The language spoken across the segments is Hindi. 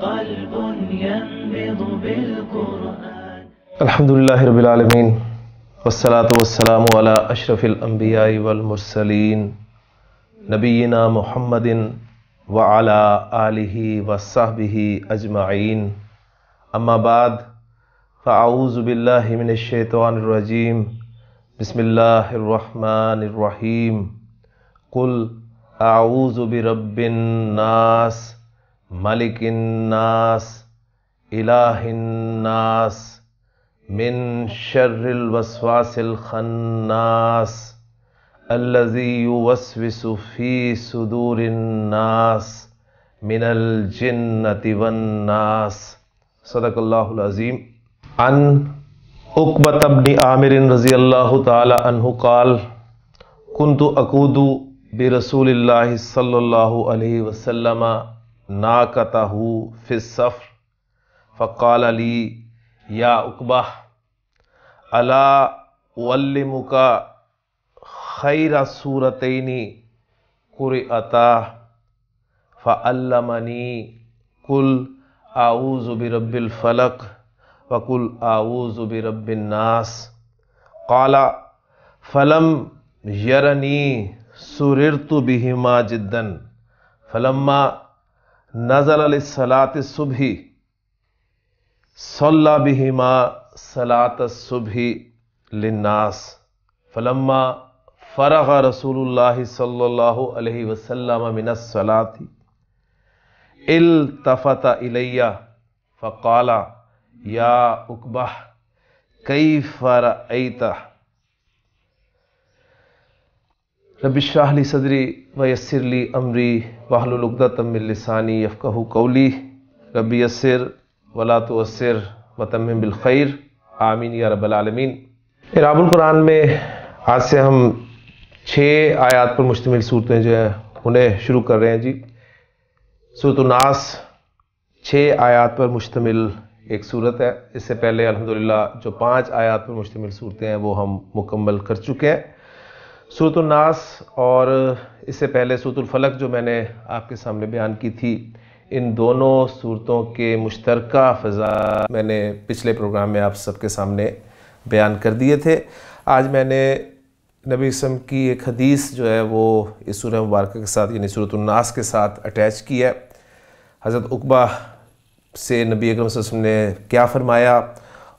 قلب ينبض بالقرآن الحمد لله رب العالمين والصلاة والسلام على أشرف الأنبياء والمرسلين نبينا محمد وعلى آله وصحبه أجمعين أما بعد فأعوذ بالله من الشيطان الرجيم بسم الله الرحمن الرحيم قل أعوذ برب الناس मलिकिन्नास इलाहिन्नास मिन शर्रिल वस्वासिल खन्नास अल्लज़ी युवस्विसु फी सुदूरिन्नास मिनल जिन्नति वन्नास सदकल्लाहुल अजीम अन उकबत अब्नि आमिर रजी अल्लाह ताला तहु काल कुन अकूदु बिरसूलिल्लाहि सल्लल्लाहु अलैहि वसलम नाकतहू फ़िसफ़ फ़काल अली या उकबा अला वल्लिमुका खैरा सूरतनी कुरअता फ़ल्लमनी कुल फलक वकुल नास काला फ़लम यरनी सुररतु बिहिमा जिद्दन फलम्मा नजल सलात सुबही सल्ला बिहिमा सलात सुबही लिन्नास फलम्मा फरह रसूल सल्ला वसलम मिनसलाती इलैया फ़काला या उकबा कई फ़रता रबिशाहली सदरी वयसरली अमरी वाहलुलगदतमिलसानी यफ़क़ कौली रबी असर वला तो असर वतम बिलखैर आमीन या रबालमीन कुरान में आज से हम छः आयात पर मुश्तमिल सूरतें जो हैं उन्हें शुरू कर रहे हैं जी सूरतनास छः आयात पर मुश्तमिल एक सूरत है इससे पहले अल्हम्दुलिल्लाह जो पाँच आयात पर मुश्तमिल सूरतें हैं वो हम मुकम्मल कर चुके हैं सूरतुलनास और इससे पहले सूतुलफलक फलक जो मैंने आपके सामने बयान की थी इन दोनों सूरतों के मुश्तर फ़ज़ा मैंने पिछले प्रोग्राम में आप सबके सामने बयान कर दिए थे आज मैंने नबी इसम की एक हदीस जो है वो इस सूर मुबारक के साथ यानी सूरतनास के साथ अटैच की है हज़रत उकबा से नबी अकरम ने क्या फ़रमाया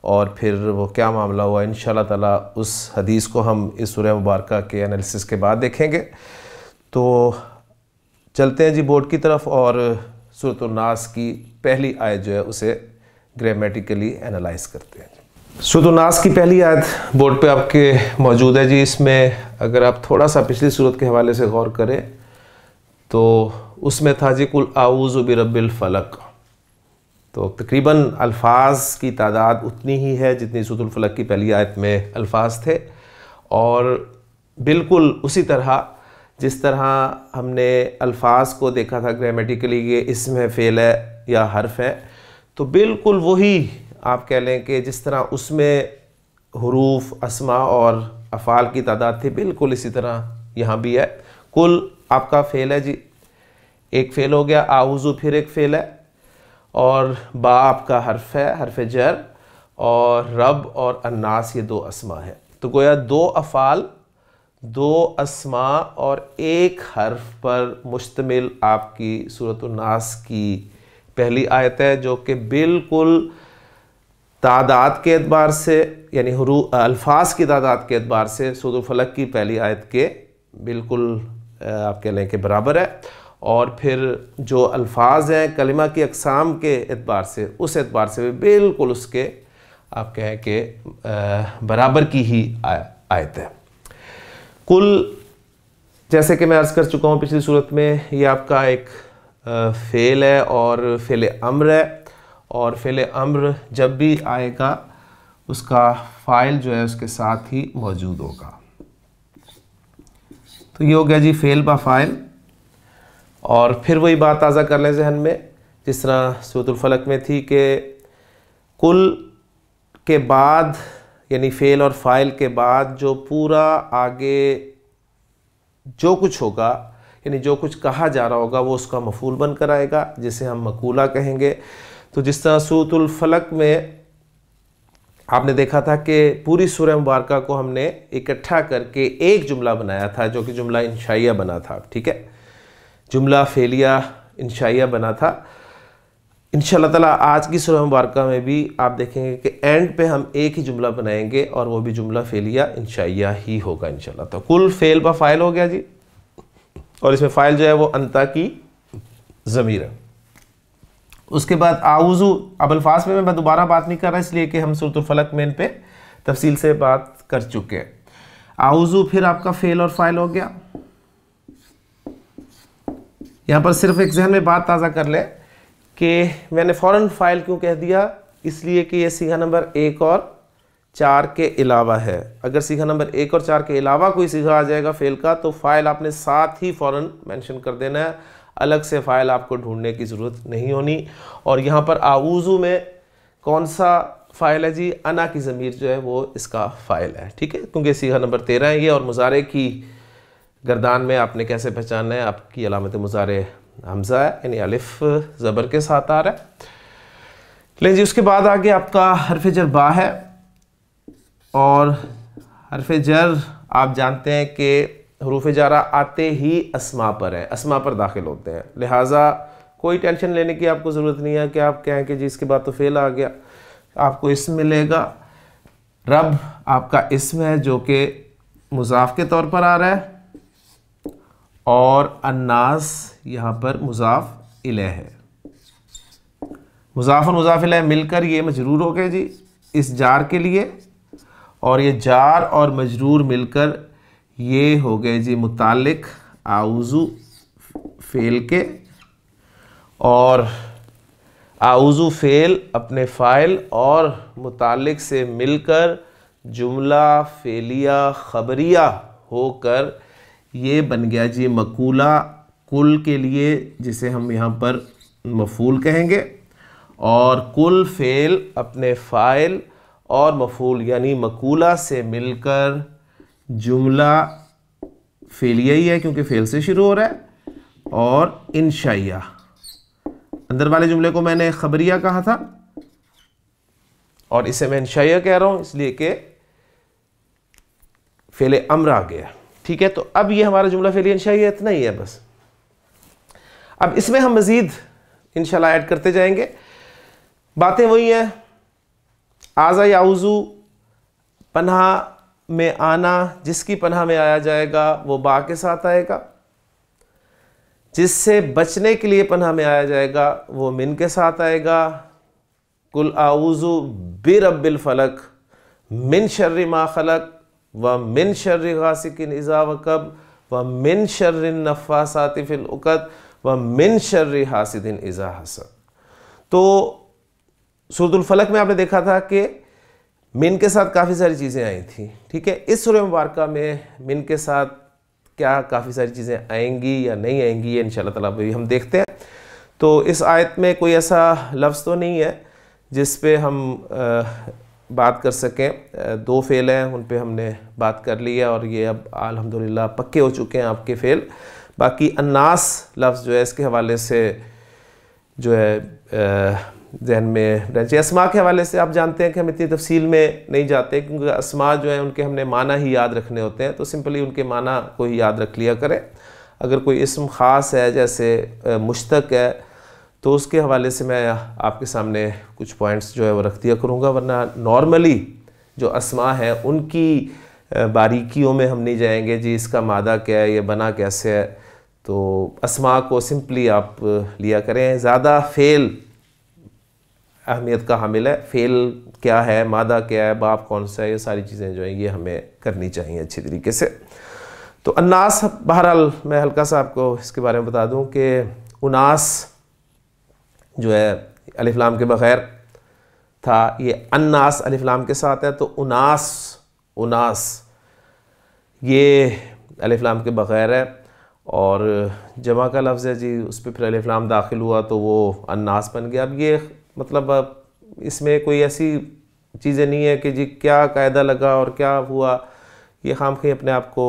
और फिर वो क्या मामला हुआ इन ताला उस हदीस को हम इस सुरह मुबारक के एनालिसिस के बाद देखेंगे तो चलते हैं जी बोर्ड की तरफ और नास की पहली आयत जो है उसे ग्रामेटिकली एनालाइज करते हैं सूरतनास की पहली आयत बोर्ड पे आपके मौजूद है जी इसमें अगर आप थोड़ा सा पिछली सूरत के हवाले से गौर करें तो उसमें था जी कुल आऊज़ बिरबिल फ़लक तो तकरीबन अल्फाज की तादाद उतनी ही है जितनी सतुल्फलक की पहली आयत में अल्फाज थे और बिल्कुल उसी तरह जिस तरह हमने अल्फाज को देखा था ग्रामेटिकली ये इसमें फेल है या हर्फ है तो बिल्कुल वही आप कह लें कि जिस तरह उसमें हरूफ असमा और अफ़ाल की तादाद थी बिल्कुल इसी तरह यहाँ भी है कुल आपका फ़ेल है जी एक फ़ेल हो गया आउज़ू फिर एक फ़ेल है और बा आपका हर्फ है हर्फ जर और रब और अन्नास ये दो असमा है तो गोया दो अफ़ाल दो असमा और एक हर्फ पर मुश्तमिल आपकी सूरत नास की पहली आयत है जो कि बिल्कुल तादाद के अतबार से यानी हरू अल्फाज की तादाद के अतबार से सूरफलक की पहली आयत के बिल्कुल आप कह लें कि बराबर है और फिर जो अल्फाज हैं कलिमा की अकसाम के एतबार से उस एतबार से भी बिल्कुल उसके आप कहें कि बराबर की ही आयत है कुल जैसे कि मैं अर्ज़ कर चुका हूँ पिछली सूरत में ये आपका एक फ़ेल है और फ़ेल अम्र है और फ़ेल अम्र जब भी आएगा उसका फ़ाइल जो है उसके साथ ही मौजूद होगा तो ये हो गया जी फ़ेल बा फ़ाइल और फिर वही बात ताज़ा कर लें जहन में जिस तरह सूतुलफलक में थी कि कुल के बाद यानी फ़ेल और फ़ाइल के बाद जो पूरा आगे जो कुछ होगा यानी जो कुछ कहा जा रहा होगा वो उसका मफूल बन कर आएगा जिसे हम मकूला कहेंगे तो जिस तरह सूतुलफलक में आपने देखा था कि पूरी सूर्य मुबारक को हमने इकट्ठा करके एक जुमला बनाया था जो कि जुमला इंशाइया बना था ठीक है जुमला फेलिया इंशाइया बना था इन तला आज की सुरह मुबारक में भी आप देखेंगे कि एंड पे हम एक ही जुमला बनाएंगे और वो भी जुमला फेलिया इंशाइया ही होगा इन तो कुल फेल पर फाइल हो गया जी और इसमें फाइल जो है वो अंता की ज़मीर है उसके बाद आउज़ू अब अल्फाज में मैं दोबारा बात नहीं कर रहा इसलिए कि हम सूरतफलक में इन पर तफसील से बात कर चुके हैं आउज़ू फिर आपका फेल और फाइल हो गया यहाँ पर सिर्फ एक जहन में बात ताज़ा कर लें कि मैंने फ़ौरन फाइल क्यों कह दिया इसलिए कि ये सीघा नंबर एक और चार के अलावा है अगर सीघा नंबर एक और चार के अलावा कोई सीघा आ जाएगा फेल का तो फाइल आपने साथ ही फ़ौरन मेंशन कर देना है अलग से फ़ाइल आपको ढूंढने की ज़रूरत नहीं होनी और यहाँ पर आऊज़ू में कौन सा फ़ाइल है जी अना की ज़मीर जो है वो इसका फ़ाइल है ठीक है क्योंकि सीघा नंबर तेरह है ये और मुजारे की गर्दान में आपने कैसे पहचाना है आपकी अलामत मुजार हमज़ा है यानी अलिफ ज़बर के साथ आ रहा है लेकिन जी उसके बाद आगे आपका हरफ जर बा है और हरफ जर आप जानते हैं कि हरूफ जारा आते ही असमा पर है असमा पर दाखिल होते हैं लिहाजा कोई टेंशन लेने की आपको ज़रूरत नहीं है कि आप कहें कि जी इसके बाद तो फेल आ गया आपको इसम मिलेगा रब आपका इसम है जो कि मुजाफ के तौर पर आ रहा है और अन्नास यहाँ पर मुजाफ इले है मुजाफन मुजाफ इले मिलकर ये मजरूर हो गए जी इस जार के लिए और ये जार और मजरूर मिलकर ये हो गए जी मुतालिक आउज़ू फेल के और आउज़ू फेल अपने फ़ाइल और मुतालिक से मिलकर जुमला फेलिया खबरिया होकर ये बन गया जी मकूला कुल के लिए जिसे हम यहाँ पर मफूल कहेंगे और कुल फेल अपने फ़ाइल और मफूल यानी मकूला से मिलकर जुमला फेलिया ही है क्योंकि फेल से शुरू हो रहा है और इनशाइया अंदर वाले जुमले को मैंने खबरिया कहा था और इसे मैं इनशाइया कह रहा हूँ इसलिए कि फेले अम्र आ गया ठीक है तो अब ये हमारा जुमला फेली इन शाह इतना ही है बस अब इसमें हम मज़ीद इनशाला ऐड करते जाएंगे बातें वही हैं आज़ा याउज़ू पन्हा में आना जिसकी पन्हा में आया जाएगा वो बा के साथ आएगा जिससे बचने के लिए पन्हा में आया जाएगा वो मिन के साथ आएगा कुल बिर बिरबिल फलक मिन शर्रिमा फलक खलक व मिन शर्र गासिकिन इज़ा वकब व मिन शर्र नफ़ासातिफ़िल व मिन शर्र हासिदिन इज़ा हसद तो फलक में आपने देखा था कि मिन के साथ काफ़ी सारी चीज़ें आई थी ठीक है इस सुर मुबारक में मिन के साथ क्या काफ़ी सारी चीज़ें आएंगी या नहीं आएंगी ये इन ताला हम देखते हैं तो इस आयत में कोई ऐसा लफ्ज़ तो नहीं है जिस पे हम आ, बात कर सकें दो फेल हैं उन पे हमने बात कर ली है और ये अब अल्हम्दुलिल्लाह पक्के हो चुके हैं आपके फेल बाकी अन्नास लफ्ज़ जो है इसके हवाले से जो है जहन में रहना असमा के हवाले से आप जानते हैं कि हम इतनी तफसील में नहीं जाते क्योंकि असमा जो है उनके हमने माना ही याद रखने होते हैं तो सिंपली उनके माना को ही याद रख लिया करें अगर कोई इसम ख़ास है जैसे मुश्तक है तो उसके हवाले से मैं आपके सामने कुछ पॉइंट्स जो है वो रख दिया करूँगा वरना नॉर्मली जो असमा है उनकी बारीकियों में हम नहीं जाएंगे जी इसका मादा क्या है ये बना कैसे है तो असमा को सिंपली आप लिया करें ज़्यादा फेल अहमियत का हामिल है फेल क्या है मादा क्या है बाप कौन सा है ये सारी चीज़ें जो हैं ये हमें करनी चाहिए अच्छी तरीके से तो अनास बहरहाल मैं हल्का सा आपको इसके बारे में बता दूँ कि उनास जो है अलिफ्लाम के बग़ैर था ये अन्नास अलिफ्लाम के साथ है तो उनास उनास ये अलिफ्लाम के बग़ैर है और जमा का लफ्ज़ है जी उस पर फिर अलिफ्लाम दाखिल हुआ तो वो अन्नास बन गया अब ये मतलब इसमें कोई ऐसी चीज़ें नहीं है कि जी क्या कायदा लगा और क्या हुआ ये खाम खी अपने आप को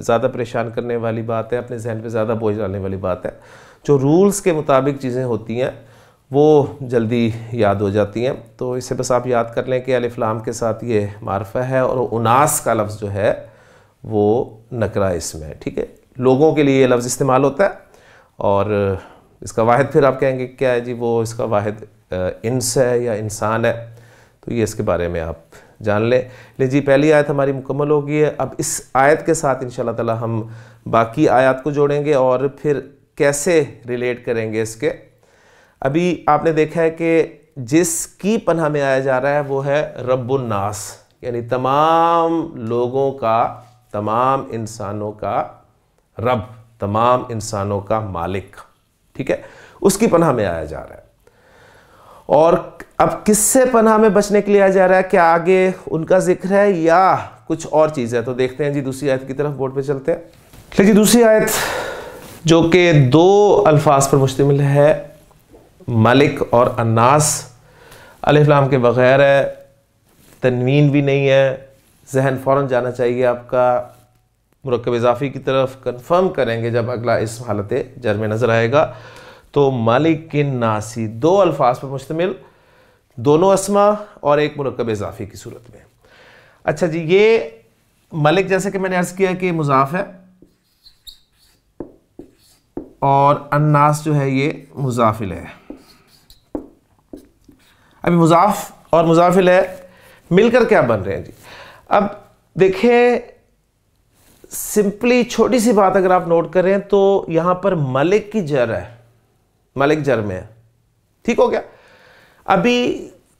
ज़्यादा परेशान करने वाली बात है अपने जहन पे ज़्यादा बोझ डालने वाली बात है जो रूल्स के मुताबिक चीज़ें होती हैं वो जल्दी याद हो जाती हैं तो इसे बस आप याद कर लें कि अलिफ्लाम के साथ ये मारफा है और उनास का लफ्ज़ जो है वो नकरा इसमें ठीक है लोगों के लिए ये लफ्ज़ इस्तेमाल होता है और इसका वाहिद फिर आप कहेंगे क्या है जी वो इसका वाहिद इंस है या इंसान है तो ये इसके बारे में आप जान लें ले जी पहली आयत हमारी मुकम्मल हो गई है अब इस आयत के साथ इन ताला हम बाकी आयत को जोड़ेंगे और फिर कैसे रिलेट करेंगे इसके अभी आपने देखा है कि जिसकी पन्हा में आया जा रहा है वो है रब्बुन्नास यानी तमाम लोगों का तमाम इंसानों का रब तमाम इंसानों का मालिक ठीक है उसकी पनाह में आया जा रहा है और अब किससे पनाह में बचने के लिए आया जा रहा है क्या आगे उनका जिक्र है या कुछ और चीज़ है तो देखते हैं जी दूसरी आयत की तरफ बोर्ड पे चलते हैं जी दूसरी आयत जो कि दो अल्फाज पर मुश्तमिल है मलिक और अनास अलिफ्लाम के बग़ैर है तनवीन भी नहीं है जहन फ़ौर जाना चाहिए आपका मरकब इजाफ़ी की तरफ कन्फर्म करेंगे जब अगला इस हालत जर में नज़र आएगा तो मालिक नासी दो अल्फाज पर मुश्तमिल दोनों असमा और एक मरकब इजाफ़ी की सूरत में अच्छा जी ये मलिक जैसे कि मैंने अर्ज़ किया कि मुजाफ है और अन्नास जो है ये मुजाफिल है अभी मुजाफ और मुजाफिल है मिलकर क्या बन रहे हैं जी अब देखें सिंपली छोटी सी बात अगर आप नोट करें तो यहां पर मलिक की जर है मलिक जर में है ठीक हो गया अभी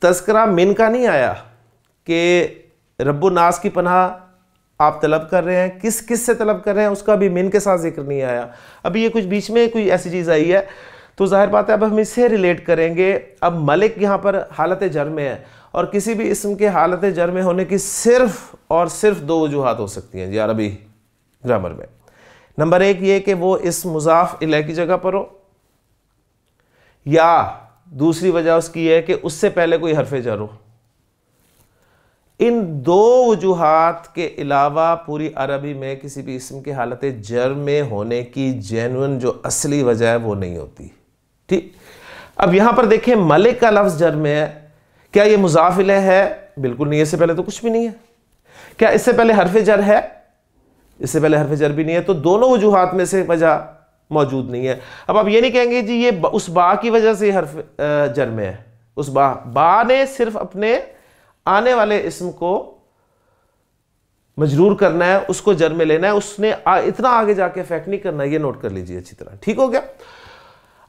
तस्करा मिन का नहीं आया कि नास की पनाह आप तलब कर रहे हैं किस किस से तलब कर रहे हैं उसका भी मिन के साथ जिक्र नहीं आया अभी ये कुछ बीच में कोई ऐसी चीज़ आई है तो जाहिर बात है अब हम इसे रिलेट करेंगे अब मलिक यहाँ पर हालत जर में है और किसी भी इसम के हालत जर में होने की सिर्फ और सिर्फ दो वजूहत हो सकती हैं जी अरबी ग्रामर में नंबर एक ये कि वो इस मुजाफ इले की जगह पर हो या दूसरी वजह उसकी है कि उससे पहले कोई हरफ जर हो इन दो वजूहत के अलावा पूरी अरबी में किसी भी इसम के हालत जर में होने की जैनवन जो असली वजह है वो नहीं होती ठीक अब यहां पर देखें मलिक का लफ्ज जर में है क्या यह मुजाफिल है बिल्कुल नहीं इससे पहले तो कुछ भी नहीं है क्या इससे पहले हरफ जर है इससे पहले हरफ जर भी नहीं है तो दोनों वजूहत में से वजह मौजूद नहीं है अब आप ये नहीं कहेंगे जी ये उस बा की वजह से हरफ जर में है उस बा बा ने सिर्फ अपने आने वाले इसम को मजरूर करना है उसको जर में लेना है उसने इतना आगे जाके अफेक्ट नहीं करना ये नोट कर लीजिए अच्छी तरह ठीक हो गया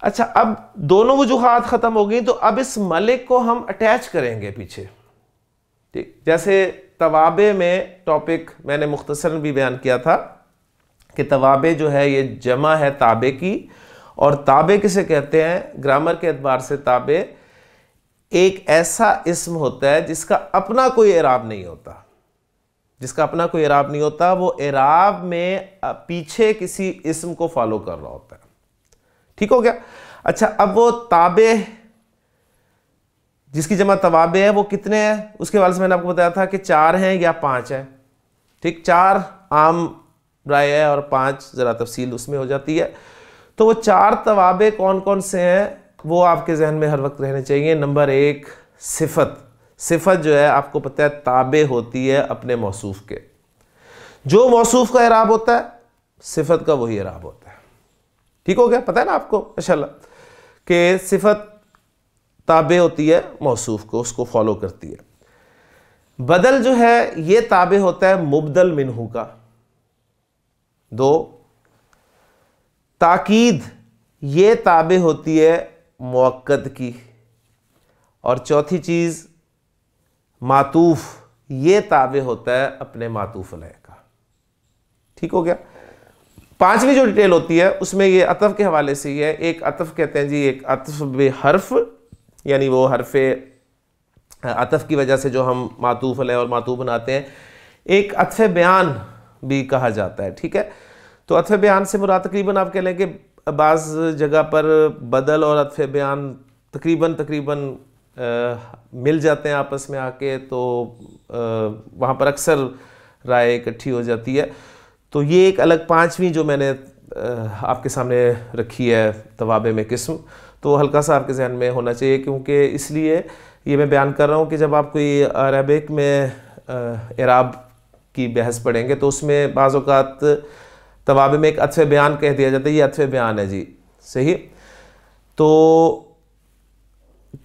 अच्छा अब दोनों वजूहत ख़त्म हो गई तो अब इस मलिक को हम अटैच करेंगे पीछे ठीक जैसे तवाबे में टॉपिक मैंने मुख्तसर भी बयान किया था कि तवाबे जो है ये जमा है ताबे की और ताबे किसे कहते हैं ग्रामर के अतबार से ताबे एक ऐसा इसम होता है जिसका अपना कोई एराब नहीं होता जिसका अपना कोई एराब नहीं होता वो एराब में पीछे किसी इसम को फॉलो कर रहा होता है ठीक हो गया अच्छा अब वो ताबे जिसकी जमा तवाबे है वो कितने हैं उसके वाले से मैंने आपको बताया था कि चार हैं या पांच हैं ठीक चार आम राय है और पांच ज़रा तफसील उसमें हो जाती है तो वो चार तवाबे कौन कौन से हैं वो आपके जहन में हर वक्त रहने चाहिए नंबर एक सिफत सिफत जो है आपको पता है ताबे होती है अपने मौसूफ के जो मौसूफ का इराब होता है सिफत का वही इराब होता है ठीक हो गया पता है ना आपको माशा कि सिफत ताबे होती है मौसूफ को उसको फॉलो करती है बदल जो है ये ताबे होता है मुबदल मिनहू का दो ताकीद ये ताबे होती है मौक़द की और चौथी चीज़ मातूफ़ ये ताबे होता है अपने मातूफ़ लय का ठीक हो गया पांचवी जो डिटेल होती है उसमें ये अतफ के हवाले से ही है एक अतफ कहते हैं जी एक अतफ बेहरफ यानी वो हरफ अतफ की वजह से जो हम मातूफ लें और मातूफ बनाते हैं एक अतफ बयान भी कहा जाता है ठीक है तो अतफ बयान से मुरा तकरीबन आप कह लें कि बाज़ जगह पर बदल और अतफ बयान तकरीबन तकरीबन मिल जाते हैं आपस में आके तो वहाँ पर अक्सर राय इकट्ठी हो जाती है तो ये एक अलग पाँचवीं जो मैंने आपके सामने रखी है तवाबे में किस्म तो हल्का सा आपके जहन में होना चाहिए क्योंकि इसलिए ये मैं बयान कर रहा हूँ कि जब आप कोई अरबिक में इराब की बहस पढ़ेंगे तो उसमें बाज़ात तवाबे में एक अच्छे बयान कह दिया जाता है ये अच्छे बयान है जी सही तो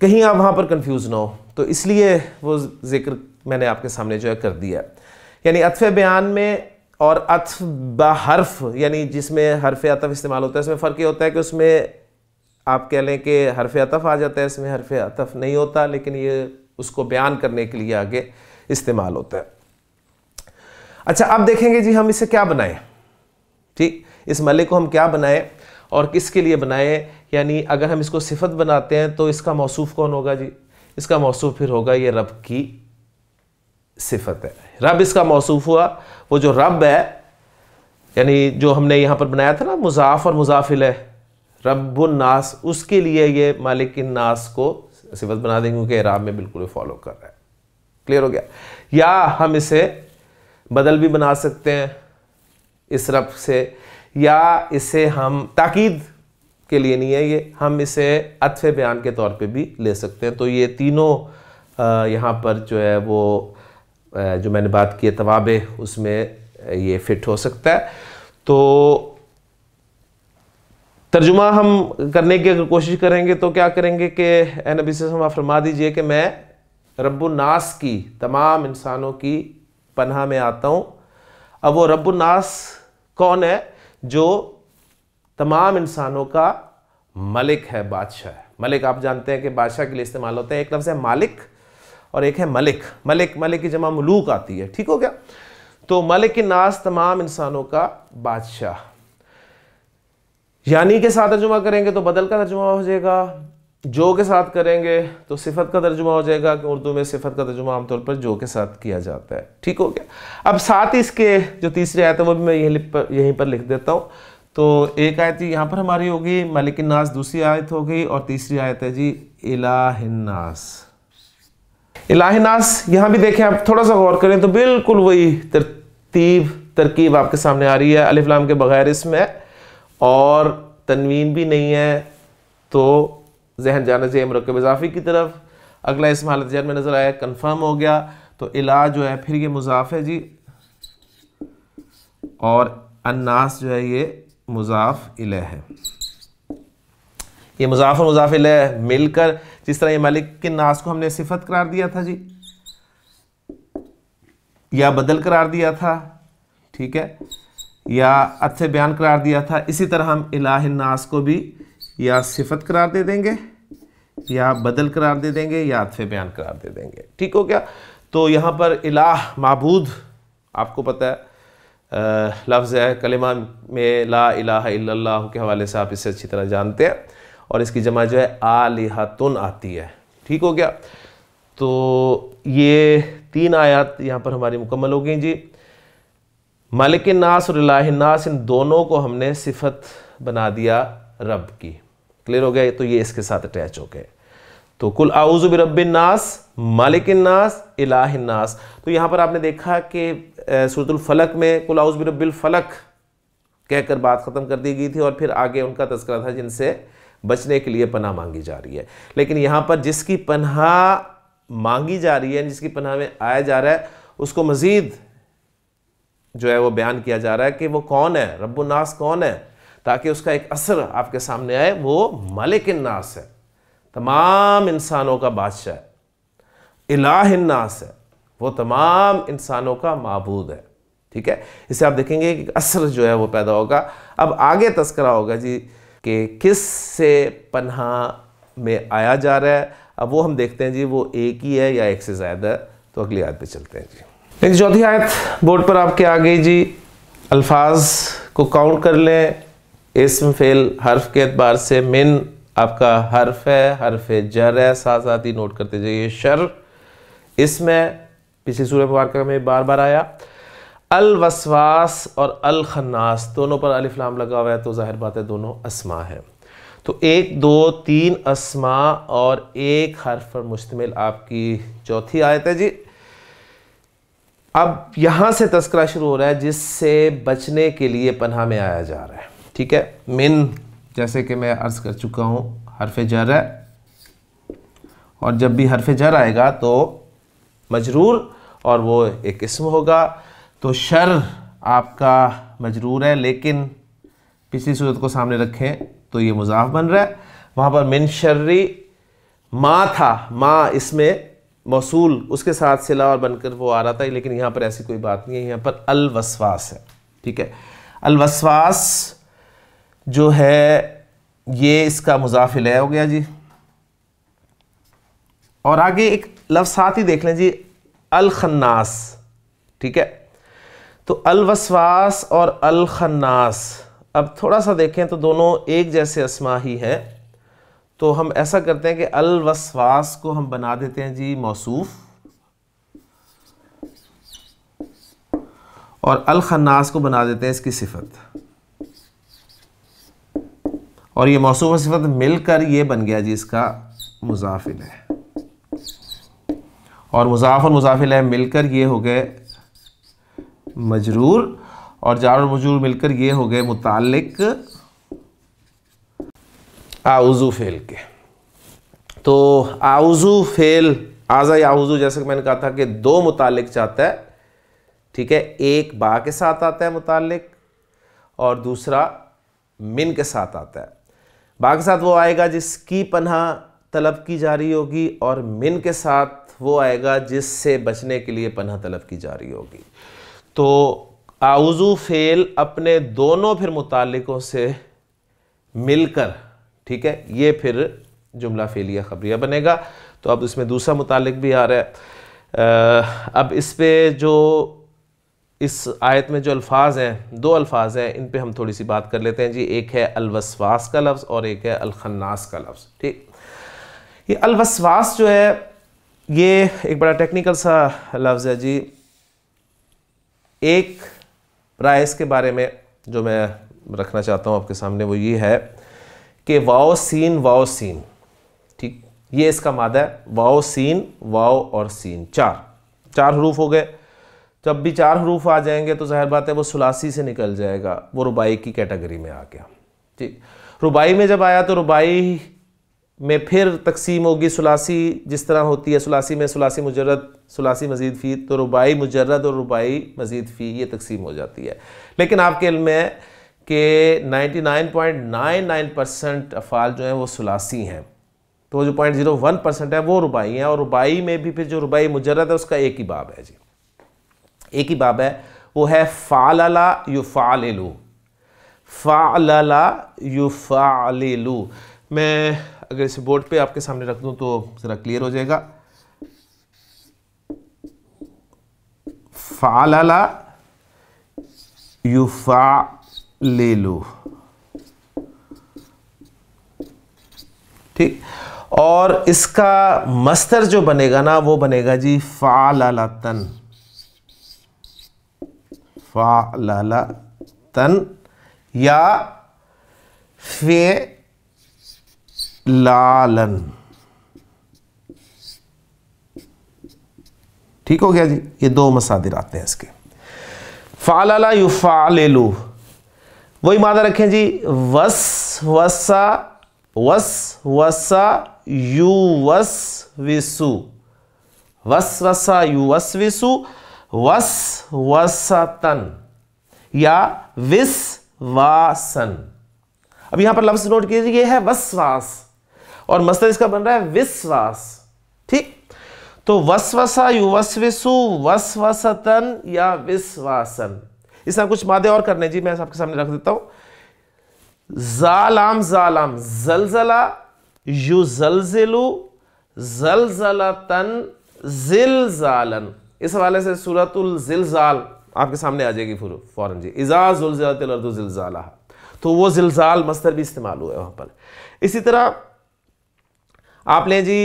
कहीं आप वहाँ पर कन्फ्यूज़ ना हो तो इसलिए वो ज़िक्र मैंने आपके सामने जो है कर दिया यानी अतफ़ बयान में और अतफ बहरफ यानी जिसमें हरफ अतफ इस्तेमाल होता है इसमें फ़र्क ये होता है कि उसमें आप कह लें कि हरफ अतफ आ जाता है इसमें हरफ अतफ नहीं होता लेकिन ये उसको बयान करने के लिए आगे इस्तेमाल होता है अच्छा अब देखेंगे जी हम इसे क्या बनाएं ठीक इस मले को हम क्या बनाएं और किसके लिए बनाएं यानी अगर हम इसको सिफत बनाते हैं तो इसका मौसू कौन होगा जी इसका मौसू फिर होगा ये रब की सिफत है रब इसका मौसूफ हुआ वो जो रब है यानी जो हमने यहाँ पर बनाया था ना मुजाफ और मुजाफिल है रबुलनास उसके लिए ये मालिक नास को सिफत बना देंगे क्योंकि राम में बिल्कुल फॉलो कर रहा है क्लियर हो गया या हम इसे बदल भी बना सकते हैं इस रब से या इसे हम ताकीद के लिए नहीं है ये हम इसे अतफ़ बयान के तौर पे भी ले सकते हैं तो ये तीनों यहाँ पर जो है वो जो मैंने बात की है तवाब उसमें ये फिट हो सकता है तो तर्जुमा हम करने की अगर कोशिश करेंगे तो क्या करेंगे कि नबी से हम फरमा दीजिए कि मैं रब्बुनास की तमाम इंसानों की पन्हा में आता हूँ अब वो रब्बुनास कौन है जो तमाम इंसानों का मलिक है बादशाह है मलिक आप जानते हैं कि बादशाह के लिए इस्तेमाल होते हैं एक लफ्ज़ है मालिक और एक है मलिक मलिक मलिक की जमा मलूक आती है ठीक हो गया तो मलिक नाज तमाम इंसानों का बादशाह यानी के साथ तर्जुमा करेंगे तो बदल का तर्जुमा हो जाएगा जो के साथ करेंगे तो सिफत का तर्जुमा हो जाएगा कि उर्दू में सिफत का तर्जुमा आमतौर पर जो के साथ किया जाता है ठीक हो गया अब साथ ही इसके जो तीसरी आयत है वो भी मैं यहीं पर यहीं पर लिख देता हूँ तो एक आयत यहाँ पर हमारी होगी मलिक नाज दूसरी आयत होगी और तीसरी आयत है जी इलाहिन्नास इलाहनास यहाँ भी देखें आप थोड़ा सा गौर करें तो बिल्कुल वही तरतीब तरकीब आपके सामने आ रही है अलिफ्लाम के बगैर इसमें और तनवीन भी नहीं है तो जहन जाना चाहिए मरकब इजाफी की तरफ अगला इसम हालत जहन में नज़र आया कन्फर्म हो गया तो इला जो है फिर ये मुजाफ है जी और अन्नास जो है ये मुजाफ इले है ये मुजाफर मुजाफिल है मिलकर जिस तरह ये मलिक के नास को हमने सिफत करार दिया था जी या बदल करार दिया था ठीक है या अच्छे बयान करार दिया था इसी तरह हम इलाह नास को भी या सिफत करार दे देंगे या बदल करार दे देंगे या अच्छे बयान करार दे देंगे ठीक हो गया तो यहाँ पर इलाह मबूद आपको पता है लफ्ज़ है कलिमा में ला इलाह इल्लल्लाह के हवाले से आप इसे अच्छी तरह जानते हैं और इसकी जमा जो है आलिहातुन आती है ठीक हो गया तो ये तीन आयात यहाँ पर हमारी मुकम्मल हो गई जी मालिक नास और नास इन दोनों को हमने सिफत बना दिया रब की क्लियर हो गया तो ये इसके साथ अटैच हो गए तो कुल आउज़ नास मालिक नास इलाह नास तो यहाँ पर आपने देखा कि फलक में कुल आउज़ बिरबिल फलक कहकर बात ख़त्म कर दी गई थी और फिर आगे उनका तस्करा था जिनसे बचने के लिए पनाह मांगी जा रही है लेकिन यहाँ पर जिसकी पनाह मांगी जा रही है जिसकी पनाह में आया जा रहा है उसको मज़ीद जो है वो बयान किया जा रहा है कि वो कौन है रब्बुलनास कौन है ताकि उसका एक असर आपके सामने आए वो मलिक नास है तमाम इंसानों का बादशाह है इलाह नास है वो तमाम इंसानों का मबूद है ठीक है इसे आप देखेंगे कि असर जो है वो पैदा होगा अब आगे तस्करा होगा जी कि किस से पन्हा में आया जा रहा है अब वो हम देखते हैं जी वो एक ही है या एक से ज़्यादा है तो अगली आयत पे चलते हैं जी एक चौथी आयत बोर्ड पर आपके आ गई जी अल्फाज को काउंट कर लें इसम फेल हर्फ के अतबार से मिन आपका हर्फ है हर्फ जर है साथ साथ ही नोट करते जाइए शर इसमें पिछली सूर्य मुबारक में बार बार आया अलवसवास और खन्नास दोनों पर अलिफ्लाम लगा हुआ है तो ज़ाहिर बात है दोनों असमा है तो एक दो तीन असमा और एक हर्फ पर मुश्तमिल आपकी चौथी आयत है जी अब यहाँ से तस्करा शुरू हो रहा है जिससे बचने के लिए पन्हा में आया जा रहा है ठीक है मिन जैसे कि मैं अर्ज़ कर चुका हूँ हरफ जर है और जब भी हरफ जर आएगा तो मजरूर और वो एक किस्म होगा तो शर आपका मजरूर है लेकिन पिछली सूरत को सामने रखें तो ये मुजाफ बन रहा है वहाँ पर मिन शर्री माँ था माँ इसमें मौसूल उसके साथ सिला और बनकर वो आ रहा था लेकिन यहाँ पर ऐसी कोई बात नहीं है यहाँ पर अलवसवास है ठीक है अलवसवास जो है ये इसका मुजाफिल हो गया जी और आगे एक लफ्ज़ साथ ही देख लें जी अलखन्नास ठीक है तो अलवसवास और अलखन्नास अब थोड़ा सा देखें तो दोनों एक जैसे असमा ही हैं तो हम ऐसा करते हैं कि अलवसवास को हम बना देते हैं जी मौसूफ़ और अलखन्नास को बना देते हैं इसकी सिफत और ये मौसू सिफत मिलकर ये बन गया जी इसका मुजाफिल है और मुजाफ और मुजाफिल है मिलकर ये हो गए मजरूर और जार और मजरूर मिलकर ये हो गए मुतालिक आउज़ू फेल के तो आउज़ू फेल आज़ा या जैसे कि मैंने कहा था कि दो मुतालिक चाहता है ठीक है एक बा के साथ आता है मुतालिक और दूसरा मिन के साथ आता है बा के साथ वो आएगा जिसकी पन्हा तलब की जा रही होगी और मिन के साथ वो आएगा जिससे बचने के लिए पन्हा तलब की जा रही होगी तो आउज़ू फ़ेल अपने दोनों फिर मुतालिकों से मिलकर ठीक है ये फिर जुमला फेलिया खबरिया बनेगा तो अब इसमें दूसरा मुतालिक भी आ रहा है आ, अब इस पर जो इस आयत में जो अल्फाज हैं दो अल्फाज हैं इन पे हम थोड़ी सी बात कर लेते हैं जी एक है अलवसवास का लफ्ज़ और एक है अलखन्नास का लफ्ज़ ठीक ये अलवसवास जो है ये एक बड़ा टेक्निकल सा लफ्ज़ है जी एक राय इसके बारे में जो मैं रखना चाहता हूँ आपके सामने वो ये है कि वाओ सीन वाओ सीन ठीक ये इसका मादा है सीन वाओ और सीन चार चार हरूफ हो गए जब भी चार हरूफ आ जाएंगे तो जाहिर बात है वो सुलासी से निकल जाएगा वो रुबाई की कैटेगरी में आ गया ठीक रुबाई में जब आया तो रुबाई में फिर तकसीम होगी सलासी जिस तरह होती है सलासी में सलासी मुजरद सलासी मजीद फ़ी तो रुबाई मुजरद और रुबाई मजीद फ़ी ये तकसीम हो जाती है लेकिन आपके इल्म है कि 99.99 परसेंट अफ़ाल जो हैं वो सलासी हैं तो जो पॉइंट जीरो वन परसेंट है वो रुबाई हैं और रुबाई में भी फिर जो रुबाई मुजरद है उसका एक ही बाब है जी एक ही बाब है वो है फ़ालला यू फ़ालू फ़ालला यू फ़ालू मैं अगर इसे बोर्ड पे आपके सामने रख दूं तो ज़रा क्लियर हो जाएगा फ़ाला युफा ले लो ठीक और इसका मस्तर जो बनेगा ना वो बनेगा जी फ़ाला तन फ़ाला तन या फे लालन ठीक हो गया जी ये दो मसादिर आते हैं इसके फाला युफालेलू वही मादा रखें जी वस वसा वस वसा यू वस विसु वस वसा यू वस विसु वस वसतन या विस वासन अब यहां पर लफ्ज नोट कीजिए ये है वसवास और मस्तर इसका बन रहा है विश्वास ठीक तो वसवसा युवस्विसु वसवसतन या विश्वासन इसमें कुछ मादे और करने जी मैं आपके सामने रख देता हूं जालाम जालाम जलजला यु जलजिलु जलजलतन जिलजालन इस हवाले से सूरतुल जिलजाल आपके सामने आ जाएगी फौरन जी इजाजुलजातिल अर्दु जिलजाला तो वो जिलजाल मस्तर भी इस्तेमाल हुआ है वहां पर इसी तरह आप लें जी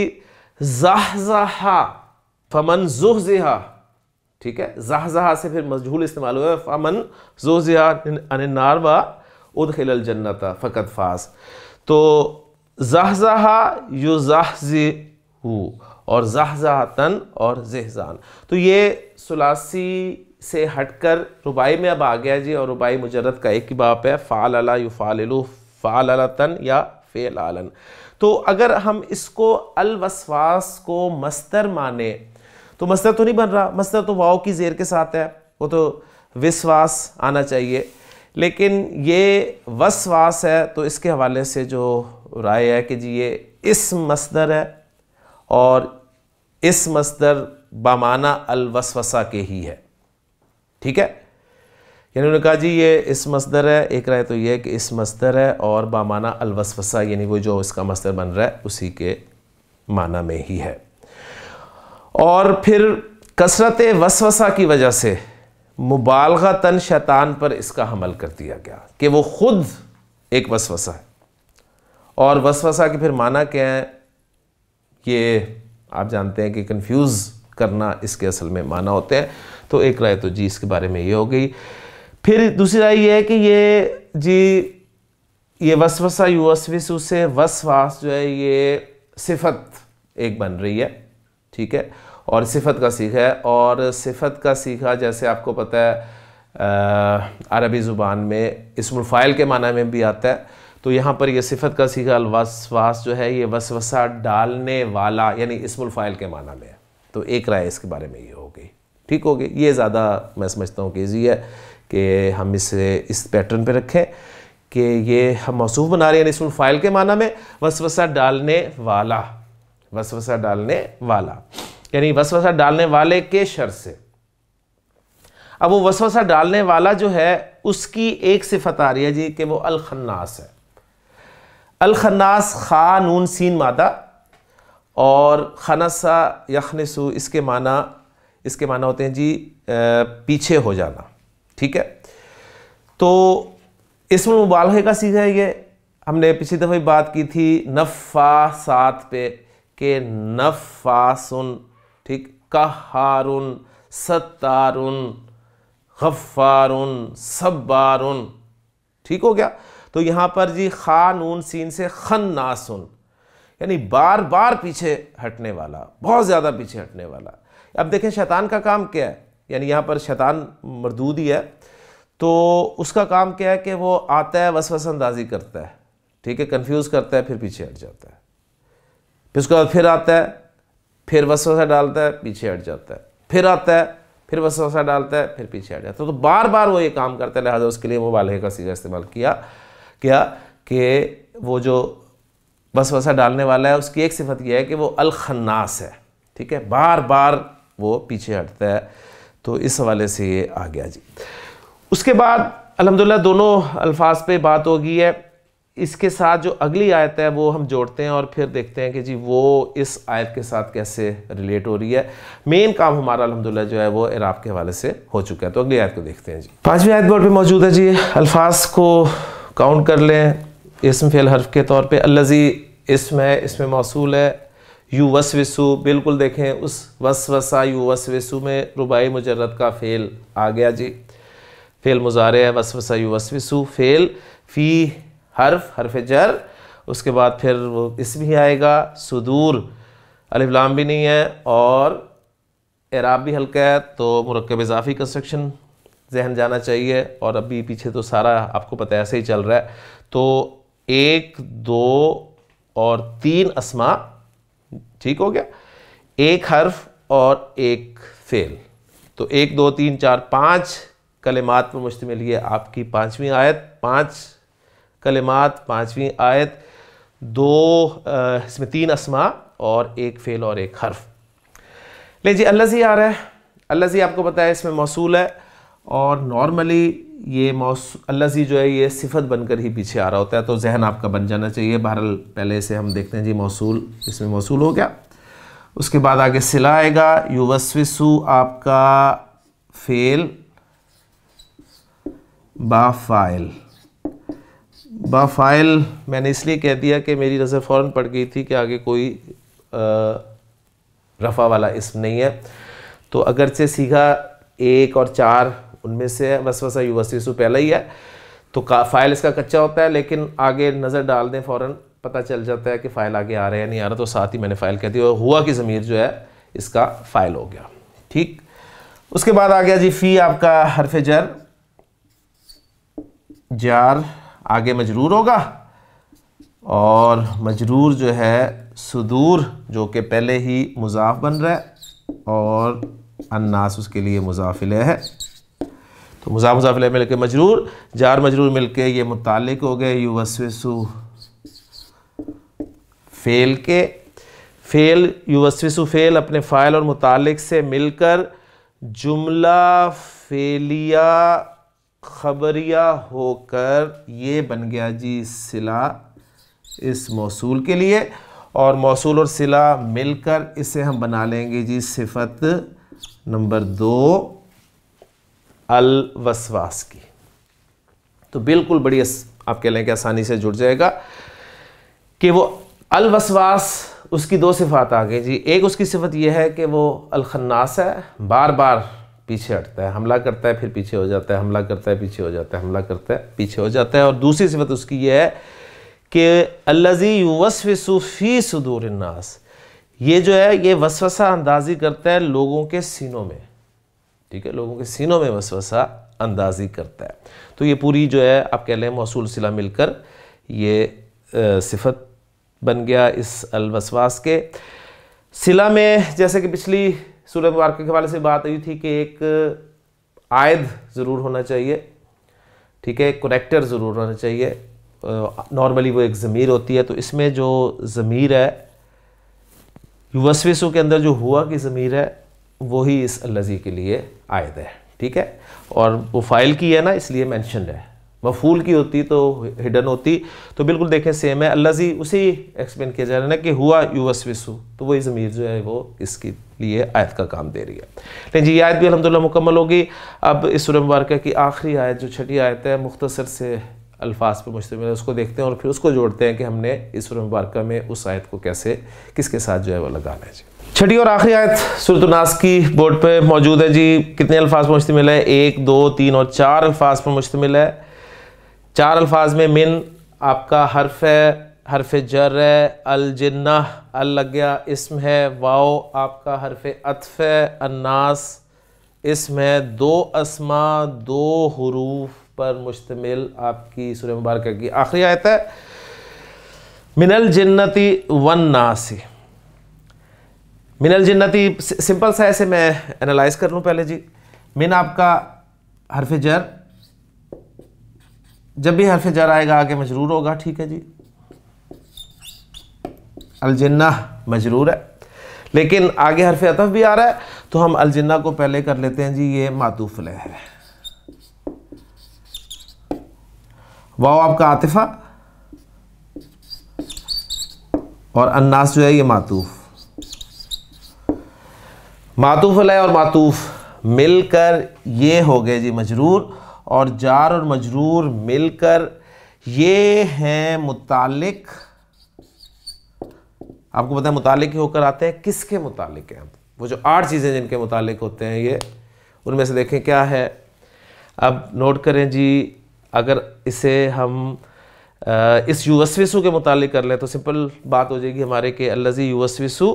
जहजहा फमन जुहजिहा ठीक है जहजहा से फिर मजहूल इस्तेमाल हुआ फमन जुहजिहा अनार व उदखिल जन्नत फ़कत फास तो जहजहा यु जहजी और जहजहातन और जहजान तो ये सुलासी से हटकर रुबाई में अब आ गया जी और रुबाई मुजरत का एक ही बाप है फ़ाल अला यु फ़ाल फ़ाल तन या फ़ेल आलन तो अगर हम इसको अलवसवास को मस्तर माने तो मस्तर तो नहीं बन रहा मस्तर तो वाओ की जेर के साथ है वो तो विश्वास आना चाहिए लेकिन ये वसवास है तो इसके हवाले से जो राय है कि जी ये इस मस्दर है और इस मस्दर बामाना अलवसवसा के ही है ठीक है यानी उन्होंने कहा जी ये इस मसदर है एक राय तो ये है कि इस मस्दर है और बामाना अलवसफसा यानी वो जो इसका मस्तर बन रहा है उसी के माना में ही है और फिर कसरत वसवसा की वजह से मुबालगा तन शैतान पर इसका हमल कर दिया गया कि वो खुद एक वसवसा है और वसवसा के फिर माना क्या है ये आप जानते हैं कि कन्फ्यूज़ करना इसके असल में माना होते हैं तो एक राय तो जी इसके बारे में ये हो गई फिर दूसरी राय ये है कि ये जी ये वसवसा युवस्विसु से वसवास जो है ये सिफत एक बन रही है ठीक है और सिफत का सीखा है और सिफत का सीखा जैसे आपको पता है अरबी ज़ुबान में इसमुलफ़ाइल के माना में भी आता है तो यहाँ पर यह सिफत का सीखा वसवास जो है ये वसवसा डालने वाला यानी इसमुलफ़ाइल के माना में है तो एक राय इसके बारे में ये हो गई ठीक हो गई ये ज़्यादा मैं समझता हूँ कि ईजी है कि हम इसे इस पैटर्न पे रखें कि ये हम मौसू बना रहे हैं इसमें फ़ाइल के माना में वसवसा डालने वाला वसवसा डालने वाला यानी वसवसा डालने वाले के शर से अब वो वसवसा डालने वाला जो है उसकी एक सिफत आ रही है जी कि वो अलखन्नास है अलखन्नास खा नून सीन मादा और खनसा यखनसु इसके माना इसके माना होते हैं जी पीछे हो जाना ठीक है तो इसमें मुबालगे का सीधा ये हमने पिछली दफ़े बात की थी नफ़ा सात पे के नफ़ासन ठीक कहारुन सत्तारुन गफ़ारुन सब्बारुन ठीक हो गया तो यहाँ पर जी खानून सीन से खन्नासुन यानी बार बार पीछे हटने वाला बहुत ज़्यादा पीछे हटने वाला अब देखें शैतान का काम क्या है यानी यहाँ पर शैतान मरदूद ही है तो उसका काम क्या है कि वो आता है वसवस अंदाजी करता है ठीक है कन्फ्यूज़ करता है फिर पीछे हट जाता है फिर उसके बाद फिर आता है फिर वसवसा डालता है पीछे हट जाता है फिर आता है फिर वसवसा डालता है फिर पीछे हट जाता है तो बार बार वो ये काम करता है लिहाजा उसके लिए मोबाइल का सीधा इस्तेमाल किया क्या कि वो जो वसवसा डालने वाला है उसकी एक सिफत यह है कि वो अलखन्नास है ठीक है बार बार वो पीछे हटता है तो इस हवाले से ये आ गया जी उसके बाद अलहमदिल्ला दोनों अल्फाज पे बात हो गई है इसके साथ जो अगली आयत है वो हम जोड़ते हैं और फिर देखते हैं कि जी वो इस आयत के साथ कैसे रिलेट हो रही है मेन काम हमारा अलहमदिल्ला जो है वो इराब के हवाले से हो चुका है तो अगली आयत को देखते हैं जी पाँचवीं आयत बोर्ड पर मौजूद है जी अल्फाज को काउंट कर लें इसम फेल हर्फ के तौर पर अल्लाजी इसम है इसमें मौसू है युवस विसु बिल्कुल देखें उस वस वसा युवस विसु में रुबाई मुजरत का फ़ेल आ गया जी फ़ेल मुजारे है वस वसा युवस विसु फ़ेल फ़ी हर्फ हरफ जर उसके बाद फिर वो इस भी आएगा सुदूर अलिफ्लाम भी नहीं है और एराब भी हल्का है तो मरकब इजाफी कंस्ट्रक्शन जहन जाना चाहिए और अभी पीछे तो सारा आपको पता ऐसे ही चल रहा है तो एक दो और तीन असमा ठीक हो गया एक हर्फ और एक फेल तो एक दो तीन चार पांच कलिमात में मुश्तमिल ये आपकी पांचवी आयत पांच कलिमात पांचवी आयत दो इसमें तीन असमा और एक फेल और एक हर्फ ले जी अल्लाजी आ रहा है अल्लाजी आपको पता है इसमें मौसू है और नॉर्मली ये मौस अल्लाजी जो है ये सिफत बनकर ही पीछे आ रहा होता है तो जहन आपका बन जाना चाहिए बहरहाल पहले से हम देखते हैं जी मौसूल इसमें मौसूल हो गया उसके बाद आगे सिला आएगा युवस्विसु आपका फेल बाफाइल बाफाइल मैंने इसलिए कह दिया कि मेरी नज़र फ़ौर पड़ गई थी कि आगे कोई आ, रफ़ा वाला इसम नहीं है तो अगरचे सीखा एक और चार उनमें से बस वसा युवस्तीसु पहला ही है तो का फाइल इसका कच्चा होता है लेकिन आगे नज़र डाल दें फ़ौर पता चल जाता है कि फ़ाइल आगे आ रहा है नहीं आ रहा तो साथ ही मैंने फ़ाइल कह दी और हुआ कि ज़मीर जो है इसका फ़ाइल हो गया ठीक उसके बाद आ गया जी फ़ी आपका हरफ जर जार आगे मजरूर होगा और मजरूर जो है सुदूर जो कि पहले ही मुजाफ बन रहा है और अन्नास उसके लिए मुजाफिल है तो मुजाफ मुजाफिल मिल के मजरूर जार मजरूर मिल के ये मुतल हो गए युवसविसु फेल के फेल युवसविसु फेल अपने फ़ाइल और मुतालिक से मिलकर जुमला फेलिया खबरिया होकर ये बन गया जी सिला इस मौसूल के लिए और मौसूल और सिला मिलकर इसे हम बना लेंगे जी सिफत नंबर दो अल वसवास की तो बिल्कुल बड़ी आप कह लें कि आसानी से जुड़ जाएगा कि वो अल वसवास उसकी दो सिफात आ गई जी एक उसकी सिफत यह है कि वो अलखन्नास है बार बार पीछे हटता है हमला करता है फिर पीछे हो जाता है हमला करता है पीछे हो जाता है हमला करता है पीछे हो जाता है और दूसरी सिफत उसकी यह है कि अल्लाजी यूवसफ़ी सुदूरनास ये जो है ये वसवसा अंदाजी करता है लोगों के सीनों में ठीक है लोगों के सीनों में वसवसा अंदाजी करता है तो ये पूरी जो है आप कह लें मौसू सिला मिलकर ये सिफत बन गया इस अलवसवास के सिला में जैसे कि पिछली सूरत मुबारक के हवाले से बात हुई थी कि एक आयद ज़रूर होना चाहिए ठीक है कनेक्टर ज़रूर होना चाहिए नॉर्मली वो एक ज़मीर होती है तो इसमें जो ज़मीर है वसविसों के अंदर जो हुआ की ज़मीर है वही इस लजी के लिए आयद है ठीक है और वो फाइल की है ना इसलिए मैंशन है मफूल की होती तो हिडन होती तो बिल्कुल देखें सेम है अल्लाह जी उसी एक्सप्लेन किया जा रहा है ना कि हुआ यूस विसु तो वही ज़मीर जो है वो इसके लिए आयत का काम दे रही है लेकिन जी आयत भी अलहमदिल्ला मुकम्मल होगी अब इस सुर मुबारक की आखिरी आयत जो छठी आयत है मुख्तसर से अल्फाज पर मुश्तम है उसको देखते हैं और फिर उसको जोड़ते हैं कि हमने इस मुबारक में उस आयत को कैसे किसके साथ जो है वो लगाना है जी छठी और आखिरी आयत सुरतनास की बोर्ड पे मौजूद है जी कितने अल्फाज पर मुश्तम है एक दो तीन और चार अल्फाज पर मुश्तम है चार अल्फाज में मिन आपका हर्फ है हरफ जर है अलजन्ना अलग्या इसम है वाओ आपका हरफ अतफ है अन्नास इसम है दो असमा दो हरूफ पर मुश्तमिल आपकी सुर मुबारक की आखिरी आयत है मिनल जन्नति वन नासी मिनल जन्नति सिंपल सा ऐसे मैं एनालाइज कर लूँ पहले जी मिन आपका हरफ जर जब भी हरफ जर आएगा आगे मजरूर होगा ठीक है जी अलजन्ना मजरूर है लेकिन आगे हरफ अतफ भी आ रहा है तो हम अलजन्ना को पहले कर लेते हैं जी ये मातूफ़ल है वाओ आपका आतिफा और अन्नास जो है ये मातूफ मातूफ अलह और मातूफ मिलकर ये हो गए जी मजरूर और जार और मजरूर मिलकर ये हैं मुतालिक आपको पता है मुतालिक होकर आते हैं किसके मुतालिक हैं वो जो आठ चीज़ें जिनके मुतालिक होते हैं ये उनमें से देखें क्या है अब नोट करें जी अगर इसे हम आ, इस युवस्विसु के मुतालिक कर लें तो सिंपल बात हो जाएगी हमारे के अल्लाजी युवस्विसु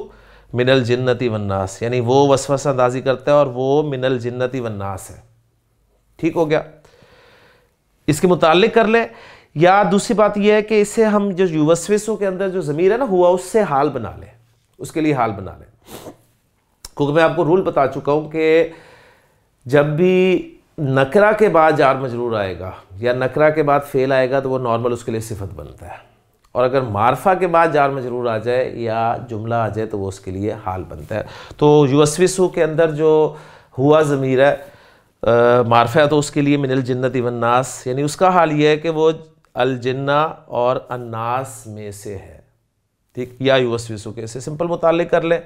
मिनल जिन्नति वन्नास यानी वो वसवस अंदाजी करता है और वो मिनल जन्नति वन्नास है ठीक हो गया इसके मुतालिक कर लें या दूसरी बात यह है कि इसे हम जो युवस्विसों के अंदर जो ज़मीर है ना हुआ उससे हाल बना लें उसके लिए हाल बना लें क्योंकि मैं आपको रूल बता चुका हूँ कि जब भी नकरा के बाद जार मजरूर आएगा या नकरा के बाद फेल आएगा तो वो नॉर्मल उसके लिए सिफत बनता है और अगर मारफा के बाद जार मजरूर आ जाए या जुमला आ जाए तो वो उसके लिए हाल बनता है तो सू के अंदर जो हुआ ज़मीर है मारफा है तो उसके लिए मिनल जन्नत इवन्नास यानी उसका हाल ये है कि वो अलजन्ना और अन्नास में से है ठीक या सू के से सिंपल मुतल कर लें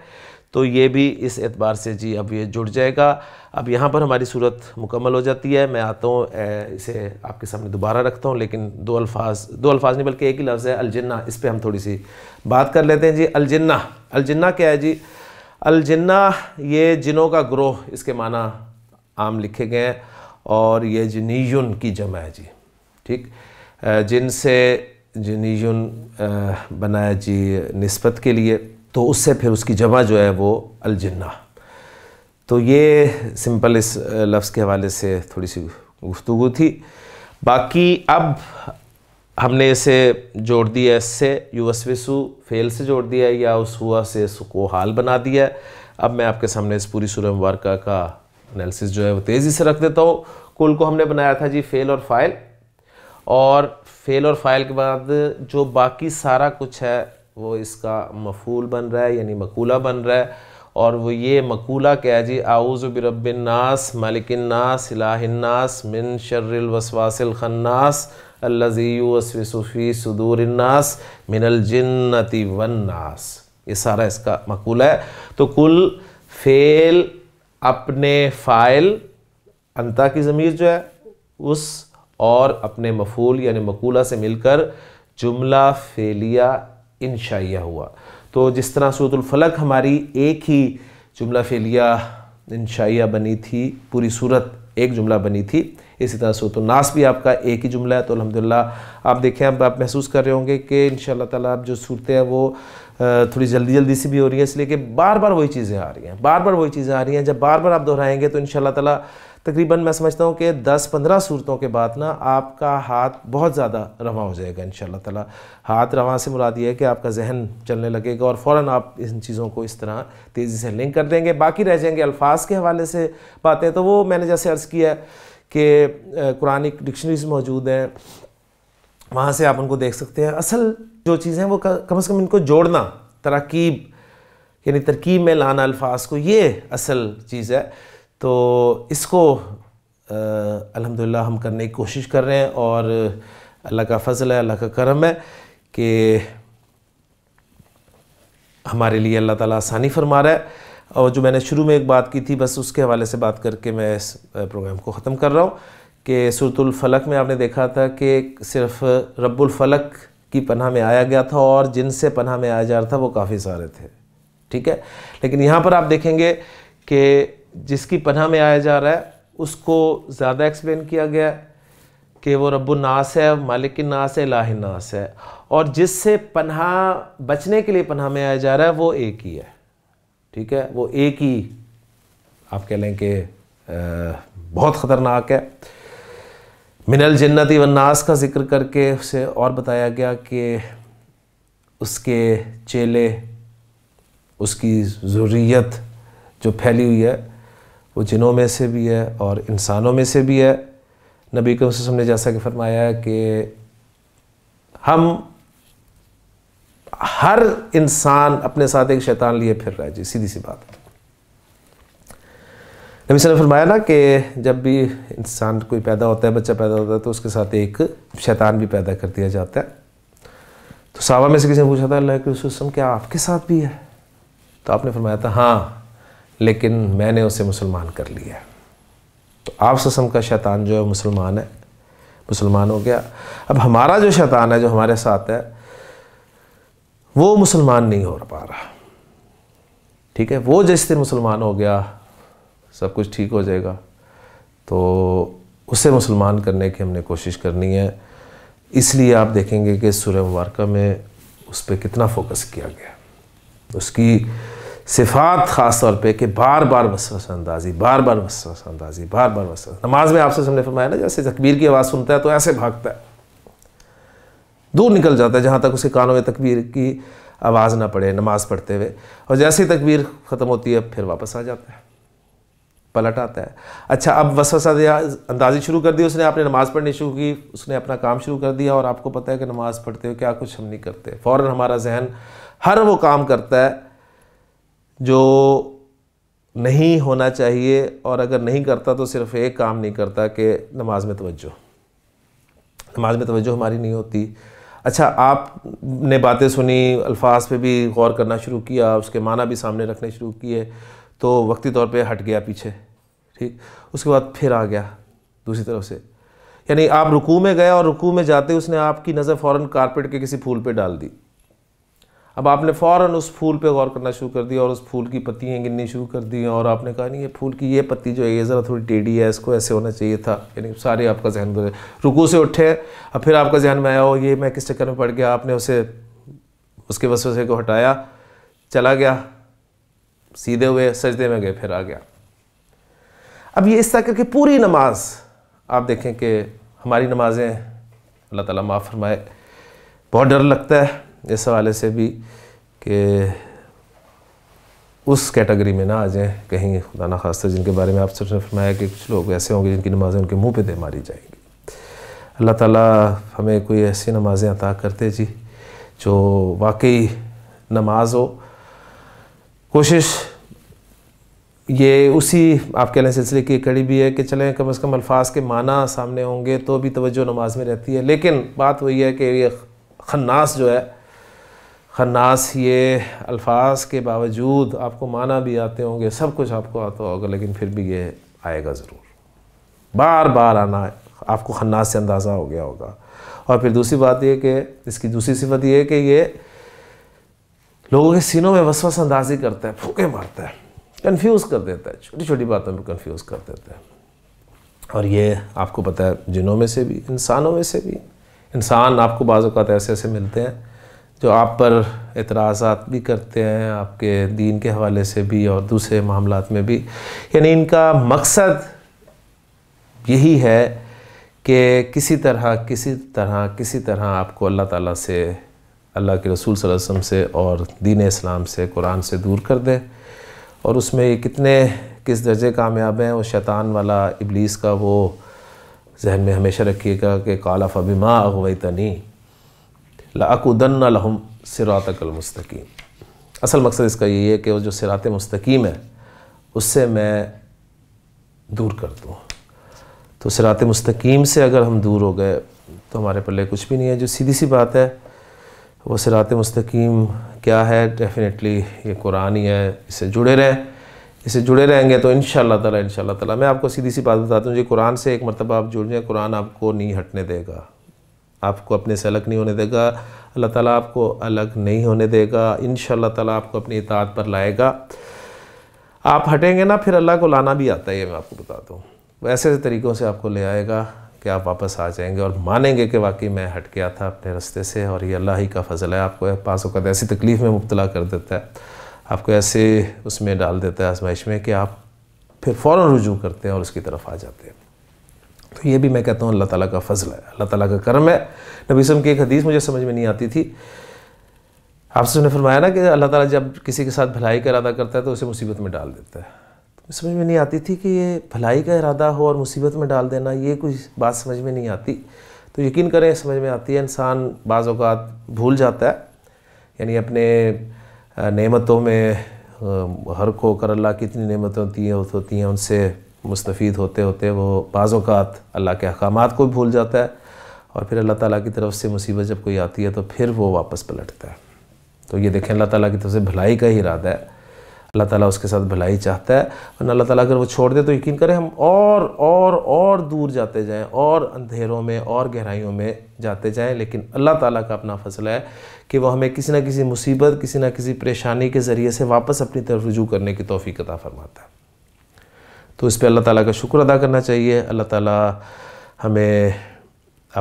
तो ये भी इस एतबार से जी अब ये जुड़ जाएगा अब यहाँ पर हमारी सूरत मुकम्मल हो जाती है मैं आता हूँ इसे आपके सामने दोबारा रखता हूँ लेकिन दो अल्फाज दो अल्फाज नहीं बल्कि एक ही लफ्ज़ है अलजन्ना इस पर हम थोड़ी सी बात कर लेते हैं जी अलजन्ना अलजन्ना क्या है जी अलजन्ना ये जिनों का ग्रोह इसके माना आम लिखे गए हैं और ये जिनीयन की जमा है जी ठीक जिनसे जिनीयन बनाया जी नस्बत के लिए तो उससे फिर उसकी जमा जो है वो अलजन्ना तो ये सिंपल इस लफ्ज़ के हवाले से थोड़ी सी गुफ्तु थी बाकी अब हमने इसे जोड़ दिया है इससे युवसविसु फेल से जोड़ दिया है या उस हुआ से सुको हाल बना दिया है अब मैं आपके सामने इस पूरी सूर्य मुबारक का एनालिसिस जो है वो तेज़ी से रख देता हूँ कुल को हमने बनाया था जी फेल और फाइल और फेल और फाइल के बाद जो बाकी सारा कुछ है वो इसका मफूल बन रहा है यानी मकूला बन रहा है और वो ये मकूला क्या है जी आउज़बिरबनास मलिकन्नास इलाहन्नास मिन शर्रवसवासिल खन्नास अल्लाजीसफ़ी सदूरन्नास मिनलजन्नति वन्नास ये सारा इसका मकूला है तो कुल फेल अपने फ़ाइल अंता की ज़मीर जो है उस और अपने मफूल यानी मकूला से मिलकर जुमला फेलिया इन हुआ तो जिस तरह सूरतलफलक हमारी एक ही जुमला फेलिया इन बनी थी पूरी सूरत एक जुमला बनी थी इसी तरह नास भी आपका एक ही जुमला है तो अलहमदिल्ला आप देखें अब आप महसूस कर रहे होंगे कि इन ताला आप जो सूरतें हैं वो थोड़ी जल्दी जल्दी सी भी हो रही हैं इसलिए कि बार बार वही चीज़ें आ रही हैं बार बार वही चीज़ें आ रही हैं जब बार बार आप दोहराएंगे तो इन तला तकरीबन मैं समझता हूँ कि 10-15 सूरतों के बाद ना आपका हाथ बहुत ज़्यादा रवा हो जाएगा इन ताला हाथ रवा से मुराद ये है कि आपका जहन चलने लगेगा और फ़ौर आप इन चीज़ों को इस तरह तेज़ी से लिंक कर देंगे बाकी रह जाएंगे अल्फाज के हवाले से बातें तो वो मैंने जैसे अर्ज़ किया कि कुरानिक डिक्शनरीज मौजूद हैं वहाँ से आप उनको देख सकते हैं असल जो चीज़ें वो कम अज़ कम इनको जोड़ना तरकीब यानी तरकीब में लाना अल्फाज को ये असल चीज़ है तो इसको अल्हम्दुलिल्लाह हम करने की कोशिश कर रहे हैं और अल्लाह का फ़ल है अल्लाह का करम है कि हमारे लिए अल्लाह ताला आसानी फरमा रहा है और जो मैंने शुरू में एक बात की थी बस उसके हवाले से बात करके मैं इस प्रोग्राम को ख़त्म कर रहा हूँ कि सुरतुलफलक फलक में आपने देखा था कि सिर्फ रब्बुल फलक की पनाह में आया गया था और जिनसे पनाह में आया जा रहा था वो काफ़ी सारे थे ठीक है लेकिन यहाँ पर आप देखेंगे कि जिसकी पनह में आया जा रहा है उसको ज़्यादा एक्सप्लेन किया गया कि वो रब्बु नास है मालिक नास है लाह नास है और जिससे पन्हा बचने के लिए पन्हा में आया जा रहा है वो एक ही है ठीक है वो एक ही आप कह लें कि बहुत ख़तरनाक है मिनल जन्नति वन्नास का जिक्र करके उसे और बताया गया कि उसके चेले उसकी ज़रूरीत जो फैली हुई है वो जिनों में से भी है और इंसानों में से भी है नबी के वसम ने जैसा कि फरमाया है कि हम हर इंसान अपने साथ एक शैतान लिए फिर रहा है जी सीधी सी बात नबी नबी ने फरमाया ना कि जब भी इंसान कोई पैदा होता है बच्चा पैदा होता है तो उसके साथ एक शैतान भी पैदा कर दिया जाता है तो सावा में से किसी ने पूछा था अल्लाह के क्या आपके साथ भी है तो आपने फरमाया था हाँ लेकिन मैंने उसे मुसलमान कर लिया तो आप ससम का शैतान जो है मुसलमान है मुसलमान हो गया अब हमारा जो शैतान है जो हमारे साथ है वो मुसलमान नहीं हो पा रहा ठीक है वो जिस दिन मुसलमान हो गया सब कुछ ठीक हो जाएगा तो उसे मुसलमान करने की हमने कोशिश करनी है इसलिए आप देखेंगे कि सूर्य मुबारक में उस पर कितना फोकस किया गया उसकी सिफात ख़ास तौर पे कि बार बार वसवस अंदाजी बार बार वसवस अंदाजी बार बार वसवस नमाज में आपसे हमने फरमाया ना जैसे तकबीर की आवाज़ सुनता है तो ऐसे भागता है दूर निकल जाता है जहाँ तक उसे कानों में तकबीर की आवाज़ ना पड़े नमाज पढ़ते हुए और जैसे ही तकबीर ख़त्म होती है फिर वापस आ जाता है पलट आता है अच्छा अब वसवसा अंदाजी शुरू कर दी उसने आपने नमाज़ पढ़नी शुरू की उसने अपना काम शुरू कर दिया और आपको पता है कि नमाज़ पढ़ते हुए क्या कुछ हम नहीं करते फ़ौर हमारा जहन हर वो काम करता है जो नहीं होना चाहिए और अगर नहीं करता तो सिर्फ एक काम नहीं करता कि नमाज में तवज्जो नमाज में तवज्जो हमारी नहीं होती अच्छा आपने बातें सुनी अल्फाज पे भी गौर करना शुरू किया उसके माना भी सामने रखने शुरू किए तो वक्ती तौर पे हट गया पीछे ठीक उसके बाद फिर आ गया दूसरी तरफ से यानी आप रुकू में गए और रुकू में जाते उसने आपकी नज़र फ़ौरन कारपेट के किसी फूल पर डाल दी अब आपने फौरन उस फूल पे गौर करना शुरू कर दिया और उस फूल की पत्तियाँ गिननी शुरू कर दी और आपने कहा नहीं ये फूल की ये पत्ती जो है ये ज़रा थोड़ी टेढ़ी है इसको ऐसे होना चाहिए था यानी सारे आपका जहन गुजरे रुकू से उठे अब फिर आपका जहन में आया हो ये मैं किस चक्कर में पड़ गया आपने उसे उसके बस को हटाया चला गया सीधे हुए सजदे में गए फिर आ गया अब ये इस तरह करके पूरी नमाज आप देखें कि हमारी नमाज़ें अल्लाह ताला माफ़ फरमाए बहुत डर लगता है इस हवाले से भी कि उस कैटेगरी में ना आ जाएँ कहीं खुदा ना खास्ता जिनके बारे में आप सबसे फरमाया कि कुछ लोग ऐसे होंगे जिनकी नमाज़ें उनके मुँह पे दे मारी जाएंगी अल्लाह ताला हमें कोई ऐसी नमाज़ें अता करते जी जो वाकई नमाज हो कोशिश ये उसी आप कह सिलसिले की कड़ी भी है कि चलें कम अज़ कम अल्फाज के माना सामने होंगे तो भी तवज्जो नमाज में रहती है लेकिन बात वही है कि ये खन्नास जो है खन्नास ये अल्फाज के बावजूद आपको माना भी आते होंगे सब कुछ आपको आता होगा लेकिन फिर भी ये आएगा ज़रूर बार बार आना आपको खन्नास से अंदाज़ा हो गया होगा और फिर दूसरी बात यह कि इसकी दूसरी सिफत यह है कि ये लोगों के सीनों में वसवस अंदाजी करता है फूके मारता है कन्फ्यूज़ कर देता है छोटी छोटी बातों में कन्फ्यूज़ कर देता है और ये आपको पता है जिनों में से भी इंसानों में से भी इंसान आपको बाज़ात ऐसे ऐसे मिलते हैं जो आप पर एतराज़ात भी करते हैं आपके दीन के हवाले से भी और दूसरे मामला में भी यानी इनका मकसद यही है कि किसी तरह किसी तरह किसी तरह आपको अल्लाह ताला से अल्लाह के रसूल वसम से और दीन इस्लाम से कुरान से दूर कर दें और उसमें ये कितने किस दर्जे कामयाब हैं वो शैतान वाला इबलीस का वो जहन में हमेशा रखिएगा कि काला फ़बिमा अगवैतनी लाकुदन लहम सिरातकल मुस्तकीम असल मकसद इसका यही है कि वो जो सिरात मुस्तकीम है उससे मैं दूर कर दूँ तो सिरात मुस्तकीम से अगर हम दूर हो गए तो हमारे पल्ले कुछ भी नहीं है जो सीधी सी बात है वो सिरात मुस्तकीम क्या है डेफिनेटली ये कुरान ही है इससे जुड़े रहें इससे जुड़े रहेंगे तो इन ताला इन ताला मैं आपको सीधी सी बात बताता हूँ जी कुरान से एक मरतबा आप जुड़ जाए कुरान आपको नहीं हटने देगा आपको अपने से अलग नहीं होने देगा अल्लाह ताला आपको अलग नहीं होने देगा इन ताला आपको अपनी इतात पर लाएगा आप हटेंगे ना फिर अल्लाह को लाना भी आता है ये मैं आपको बता दूँ ऐसे ऐसे तरीक़ों से आपको ले आएगा कि आप वापस आ जाएंगे और मानेंगे कि वाकई मैं हट गया था अपने रस्ते से और ये अल्लाह ही का फजल है आपको पास वक्त ऐसी तकलीफ़ में मुबतला कर देता है आपको ऐसे उसमें डाल देता है आजमाइश में कि आप फिर फ़ौर रुजू करते हैं और उसकी तरफ आ जाते हैं तो ये भी मैं कहता हूँ अल्लाह ताला का फजल है अल्लाह ताला का करम है नबी सम की एक हदीस मुझे समझ में नहीं आती थी आपसे उन्होंने फरमाया ना कि अल्लाह ताला जब किसी के साथ भलाई का इरादा करता है तो उसे मुसीबत में डाल देता है तो समझ में नहीं आती थी कि ये भलाई का इरादा हो और मुसीबत में डाल देना ये कुछ बात समझ में नहीं आती तो यकीन करें समझ में आती है इंसान बाज़ अवत भूल जाता है यानी अपने नेमतों में हर को कर अल्लाह कितनी नेमतें होती हैं होती हैं उनसे मुस्तफ़ होते होते वो बाज़ात अल्लाह के अहकाम को भी भूल जाता है और फिर अल्लाह ताली की तरफ से मुसीबत जब कोई आती है तो फिर वो वापस पलटता है तो ये देखें अल्लाह ताली की तरफ से भलाई का ही इरादा है अल्लाह ताली उसके साथ भलाई चाहता है और अल्लाह ताली अगर वो छोड़ दे तो यकीन करें हम और और और दूर जाते जाएँ और अंधेरों में और गहराइयों में जाते जाएँ लेकिन अल्लाह ताली का अपना फैसला है कि वह हमें किसी न किसी मुसीबत किसी ना किसी परेशानी के ज़रिए से वापस अपनी तरफ रजू करने की तोफ़ी कदा फरमाता है तो इस पर अल्लाह ताला का शुक्र अदा करना चाहिए अल्लाह ताला हमें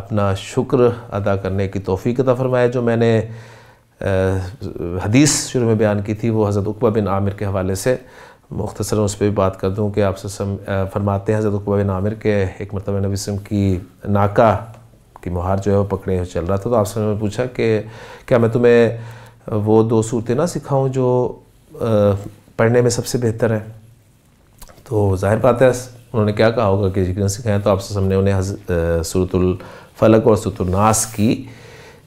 अपना शुक्र अदा करने की तोफ़ी अदा फरमाया जो मैंने हदीस शुरू में बयान की थी वो हज़रत उकबा बिन आमिर के हवाले से मुख्तसर उस पर भी बात कर दूँ कि आप सम फरमाते हैं हज़रत उकबा बिन आमिर के एक मरतबा नबी की नाका की मुहार जो है वो पकड़े चल रहा था तो आपसे उन्होंने पूछा कि क्या मैं तुम्हें वो दो सूरतें ना सिखाऊँ जो पढ़ने में सबसे बेहतर है तो ज़ाहिर बात है उन्होंने क्या कहा होगा कि जिक्र सिखाएं तो आपसे सामने उन्हें सूरतुल फलक और सूरतुलनास की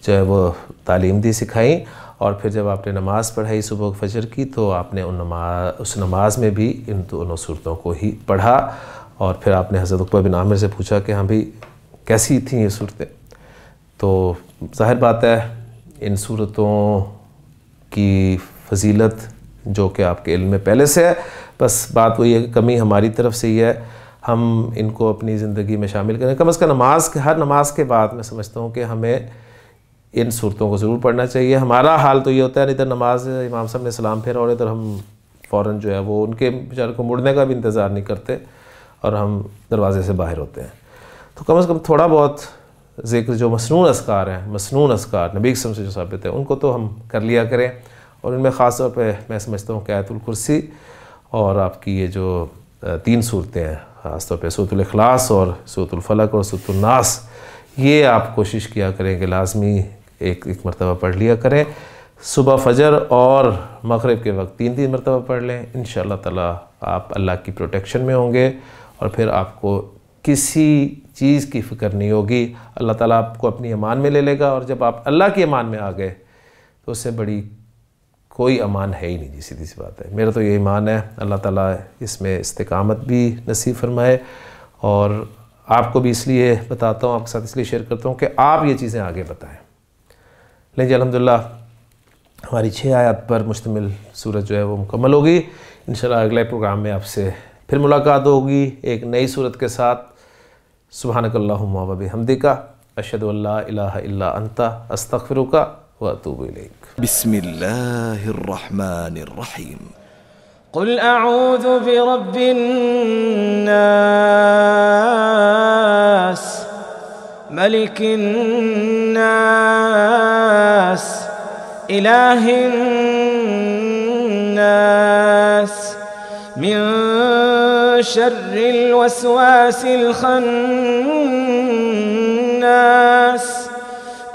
जो है वो तालीम दी सिखाई और फिर जब आपने नमाज़ पढ़ाई सुबह फजर की तो आपने उन नमाज उस नमाज में भी इन दोनों सूरतों को ही पढ़ा और फिर आपने हज़रत उकबा बिन आमिर से पूछा कि हाँ भाई कैसी थी ये सूरतें तो जाहिर बात है इन सूरतों की फजीलत जो कि आपके इल्म में पहले से है बस बात वही है कि कमी हमारी तरफ से ही है हम इनको अपनी ज़िंदगी में शामिल करें कम अज़ कम नमाज हर नमाज के बाद मैं समझता हूँ कि हमें इन सूरतों को ज़रूर पढ़ना चाहिए हमारा हाल तो ये होता है इधर नमाज इमाम साहब ने सलाम फेरा और इधर हम फ़ौर जो है वो उनके बेचारे को मुड़ने का भी इंतज़ार नहीं करते और हम दरवाज़े से बाहर होते हैं तो कम अज़ कम थोड़ा बहुत जिक्र जो मसनू असकार हैं मसनून असकार नबी से जो साबित है उनको तो हम कर लिया करें और इनमें ख़ास तौर पर मैं समझता हूँ कि और आपकी ये जो तीन सूरतें हैं खासतौर पर सूरतलखलास और सूरतलफलक और सूतुलनास ये आप कोशिश किया करें कि लाजमी एक एक मरतबा पढ़ लिया करें सुबह फजर और मगरब के वक्त तीन तीन मरतबा पढ़ लें इन ताला आप अल्लाह की प्रोटेक्शन में होंगे और फिर आपको किसी चीज़ की फ़िक्र नहीं होगी अल्लाह ताला आपको अपनी ईमान में ले लेगा और जब आप अल्लाह के ईमान में आ गए तो उससे बड़ी कोई अमान है ही नहीं जी सीधी सी बात है मेरा तो यही मान है अल्लाह ताला इसमें इस्तकामत भी नसीब फरमाए और आपको भी इसलिए बताता हूँ आपके साथ इसलिए शेयर करता हूँ कि आप ये चीज़ें आगे बताएं लेकिन जी अलहमदिल्ला हमारी छः आयात पर मुश्तमिल सूरत जो है वो मुकम्मल होगी इन अगले प्रोग्राम में आपसे फिर मुलाकात होगी एक नई सूरत के साथ सुबहानकल्ला वबी हमदी का अशद अल्ला अंता अस्तफ़िर واتوب اليك. بسم الله الرحمن الرحيم. قل اعوذ برب الناس ملك الناس اله الناس من شر الوسواس الخناس